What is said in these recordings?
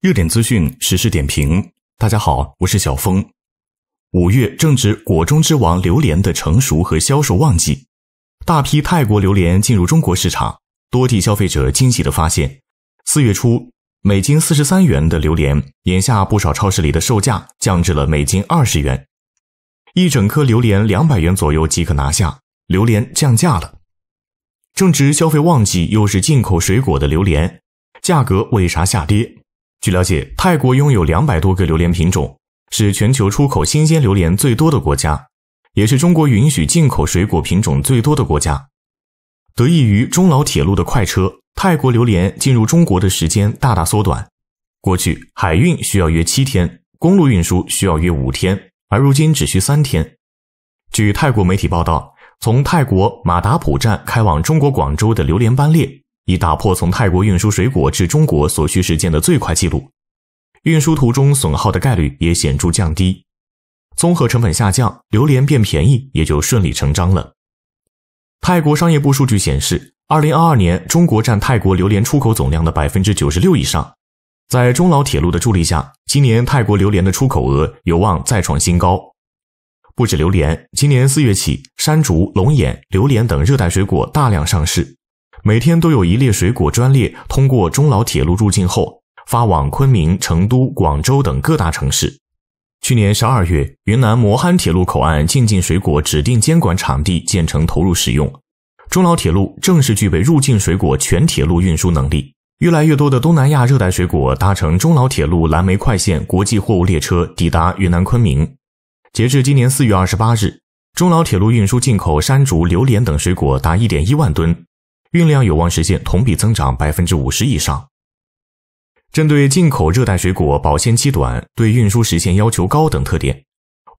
热点资讯实时点评，大家好，我是小峰。五月正值果中之王榴莲的成熟和销售旺季，大批泰国榴莲进入中国市场，多地消费者惊喜的发现，四月初每斤四十三元的榴莲，眼下不少超市里的售价降至了每斤二十元，一整颗榴莲两百元左右即可拿下，榴莲降价了。正值消费旺季，又是进口水果的榴莲，价格为啥下跌？据了解，泰国拥有两百多个榴莲品种，是全球出口新鲜榴莲最多的国家，也是中国允许进口水果品种最多的国家。得益于中老铁路的快车，泰国榴莲进入中国的时间大大缩短。过去海运需要约七天，公路运输需要约五天，而如今只需三天。据泰国媒体报道，从泰国马达普站开往中国广州的榴莲班列。以打破从泰国运输水果至中国所需时间的最快纪录，运输途中损耗的概率也显著降低，综合成本下降，榴莲变便宜也就顺理成章了。泰国商业部数据显示，二零二二年中国占泰国榴莲出口总量的百分之九十六以上，在中老铁路的助力下，今年泰国榴莲的出口额有望再创新高。不止榴莲，今年四月起，山竹、龙眼、榴莲等热带水果大量上市。每天都有一列水果专列通过中老铁路入境后，发往昆明、成都、广州等各大城市。去年十二月，云南磨憨铁路口岸进境水果指定监管场地建成投入使用，中老铁路正式具备入境水果全铁路运输能力。越来越多的东南亚热带水果搭乘中老铁路蓝莓快线国际货物列车抵达云南昆明。截至今年四月二十八日，中老铁路运输进口山竹、榴莲等水果达一点一万吨。运量有望实现同比增长百分之五十以上。针对进口热带水果保鲜期短、对运输时限要求高等特点，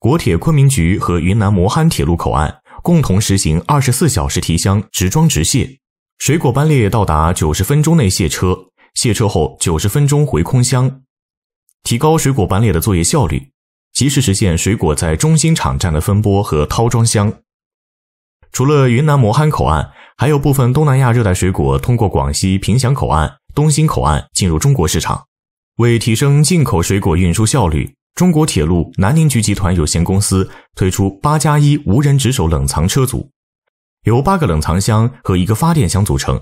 国铁昆明局和云南磨憨铁路口岸共同实行二十四小时提箱、直装直卸，水果班列到达九十分钟内卸车，卸车后九十分钟回空箱，提高水果班列的作业效率，及时实现水果在中心场站的分拨和掏装箱。除了云南磨憨口岸。还有部分东南亚热带水果通过广西凭祥口岸、东兴口岸进入中国市场。为提升进口水果运输效率，中国铁路南宁局集团有限公司推出“八加一”无人值守冷藏车组，由八个冷藏箱和一个发电箱组成，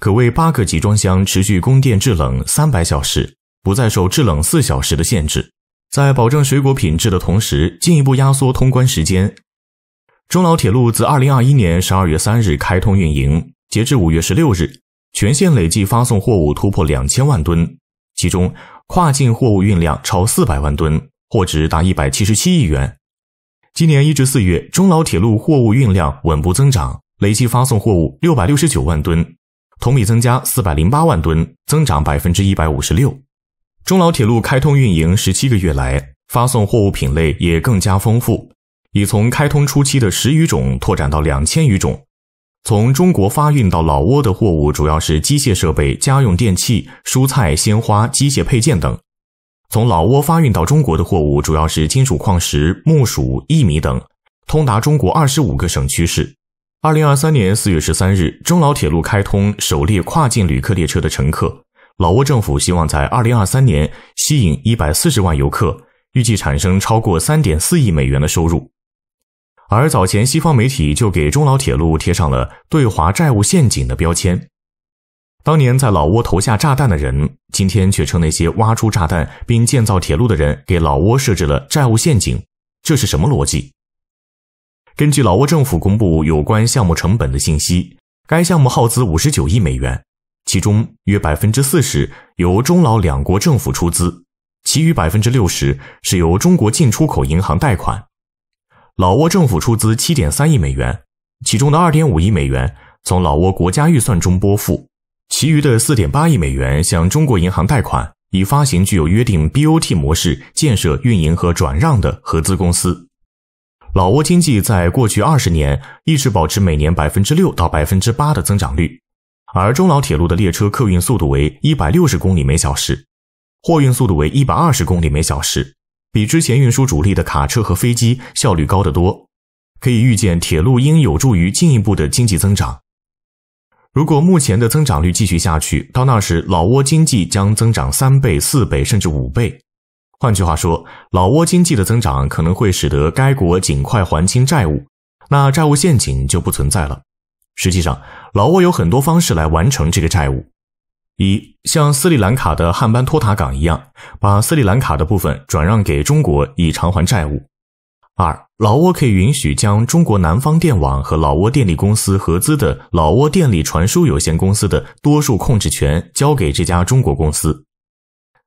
可为八个集装箱持续供电制冷三百小时，不再受制冷四小时的限制，在保证水果品质的同时，进一步压缩通关时间。中老铁路自二零二一年十二月三日开通运营，截至五月十六日，全线累计发送货物突破两千万吨，其中跨境货物运量超四百万吨，货值达一百七十七亿元。今年一至四月，中老铁路货物运量稳步增长，累计发送货物六百六十九万吨，同比增加四百零八万吨，增长百分之一百五十六。中老铁路开通运营十七个月来，发送货物品类也更加丰富。已从开通初期的十余种拓展到两千余种。从中国发运到老挝的货物主要是机械设备、家用电器、蔬菜、鲜花、机械配件等；从老挝发运到中国的货物主要是金属矿石、木薯、薏米等，通达中国二十五个省区市。二零二三年四月十三日，中老铁路开通首列跨境旅客列车的乘客。老挝政府希望在二零二三年吸引一百四十万游客，预计产生超过三点四亿美元的收入。而早前西方媒体就给中老铁路贴上了“对华债务陷阱”的标签。当年在老挝投下炸弹的人，今天却称那些挖出炸弹并建造铁路的人给老挝设置了债务陷阱，这是什么逻辑？根据老挝政府公布有关项目成本的信息，该项目耗资五十九亿美元，其中约百分之四十由中老两国政府出资，其余百分之六十是由中国进出口银行贷款。老挝政府出资七点三亿美元，其中的二点五亿美元从老挝国家预算中拨付，其余的四点八亿美元向中国银行贷款，以发行具有约定 BOT 模式建设、运营和转让的合资公司。老挝经济在过去二十年一直保持每年百分之六到百分之八的增长率，而中老铁路的列车客运速度为一百六十公里每小时，货运速度为一百二十公里每小时。比之前运输主力的卡车和飞机效率高得多，可以预见，铁路应有助于进一步的经济增长。如果目前的增长率继续下去，到那时老挝经济将增长三倍、四倍甚至五倍。换句话说，老挝经济的增长可能会使得该国尽快还清债务，那债务陷阱就不存在了。实际上，老挝有很多方式来完成这个债务。一像斯里兰卡的汉班托塔港一样，把斯里兰卡的部分转让给中国以偿还债务；二，老挝可以允许将中国南方电网和老挝电力公司合资的老挝电力传输有限公司的多数控制权交给这家中国公司；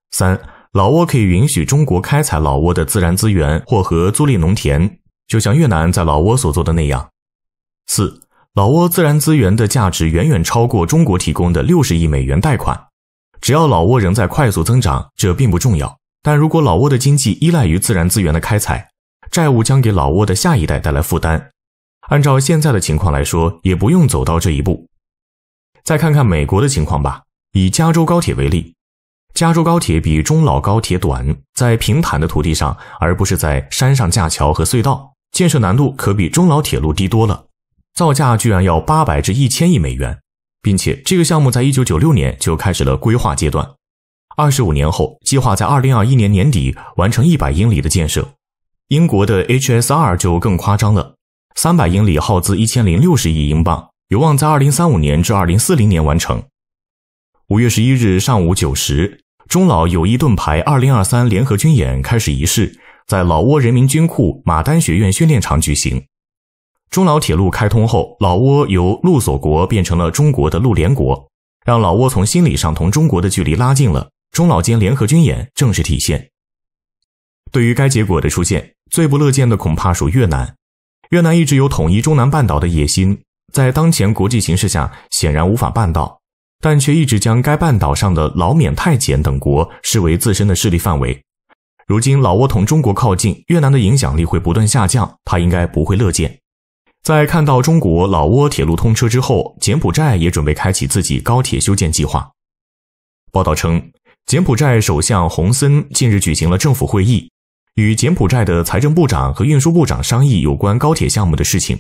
三，老挝可以允许中国开采老挝的自然资源或和租赁农田，就像越南在老挝所做的那样；四。老挝自然资源的价值远远超过中国提供的六十亿美元贷款。只要老挝仍在快速增长，这并不重要。但如果老挝的经济依赖于自然资源的开采，债务将给老挝的下一代带来负担。按照现在的情况来说，也不用走到这一步。再看看美国的情况吧。以加州高铁为例，加州高铁比中老高铁短，在平坦的土地上，而不是在山上架桥和隧道，建设难度可比中老铁路低多了。造价居然要八百至一千亿美元，并且这个项目在一九九六年就开始了规划阶段。二十五年后，计划在二零二一年年底完成一百英里的建设。英国的 HSR 就更夸张了，三百英里耗资一千零六十亿英镑，有望在二零三五年至二零四零年完成。五月十一日上午九时，中老友谊盾牌二零二三联合军演开始仪式，在老挝人民军库马丹学院训练场举行。中老铁路开通后，老挝由陆锁国变成了中国的陆联国，让老挝从心理上同中国的距离拉近了。中老间联合军演正是体现。对于该结果的出现，最不乐见的恐怕属越南。越南一直有统一中南半岛的野心，在当前国际形势下，显然无法办到，但却一直将该半岛上的老缅泰柬等国视为自身的势力范围。如今老挝同中国靠近，越南的影响力会不断下降，他应该不会乐见。在看到中国老挝铁路通车之后，柬埔寨也准备开启自己高铁修建计划。报道称，柬埔寨首相洪森近日举行了政府会议，与柬埔寨的财政部长和运输部长商议有关高铁项目的事情。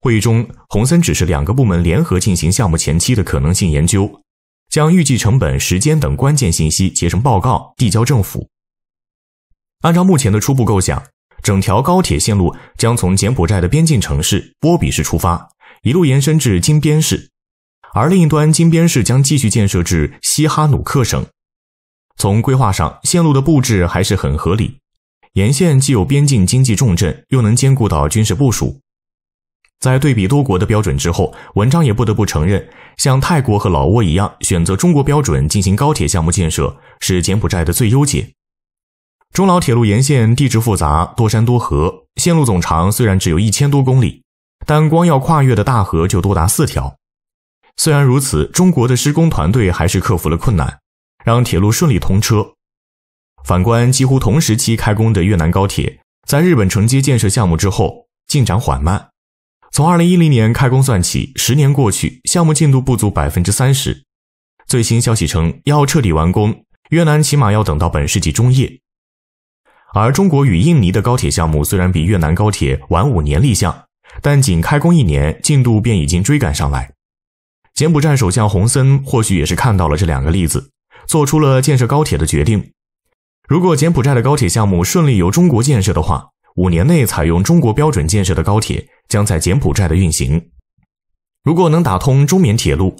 会议中，洪森指示两个部门联合进行项目前期的可能性研究，将预计成本、时间等关键信息结成报告递交政府。按照目前的初步构想。整条高铁线路将从柬埔寨的边境城市波比市出发，一路延伸至金边市，而另一端金边市将继续建设至西哈努克省。从规划上，线路的布置还是很合理，沿线既有边境经济重镇，又能兼顾到军事部署。在对比多国的标准之后，文章也不得不承认，像泰国和老挝一样选择中国标准进行高铁项目建设，是柬埔寨的最优解。中老铁路沿线地质复杂，多山多河，线路总长虽然只有一千多公里，但光要跨越的大河就多达四条。虽然如此，中国的施工团队还是克服了困难，让铁路顺利通车。反观几乎同时期开工的越南高铁，在日本承接建设项目之后进展缓慢。从二零一零年开工算起，十年过去，项目进度不足百分之三十。最新消息称，要彻底完工，越南起码要等到本世纪中叶。而中国与印尼的高铁项目虽然比越南高铁晚五年立项，但仅开工一年，进度便已经追赶上来。柬埔寨首相洪森或许也是看到了这两个例子，做出了建设高铁的决定。如果柬埔寨的高铁项目顺利由中国建设的话，五年内采用中国标准建设的高铁将在柬埔寨的运行。如果能打通中缅铁路，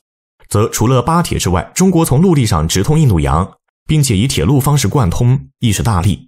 则除了巴铁之外，中国从陆地上直通印度洋，并且以铁路方式贯通亦是大利。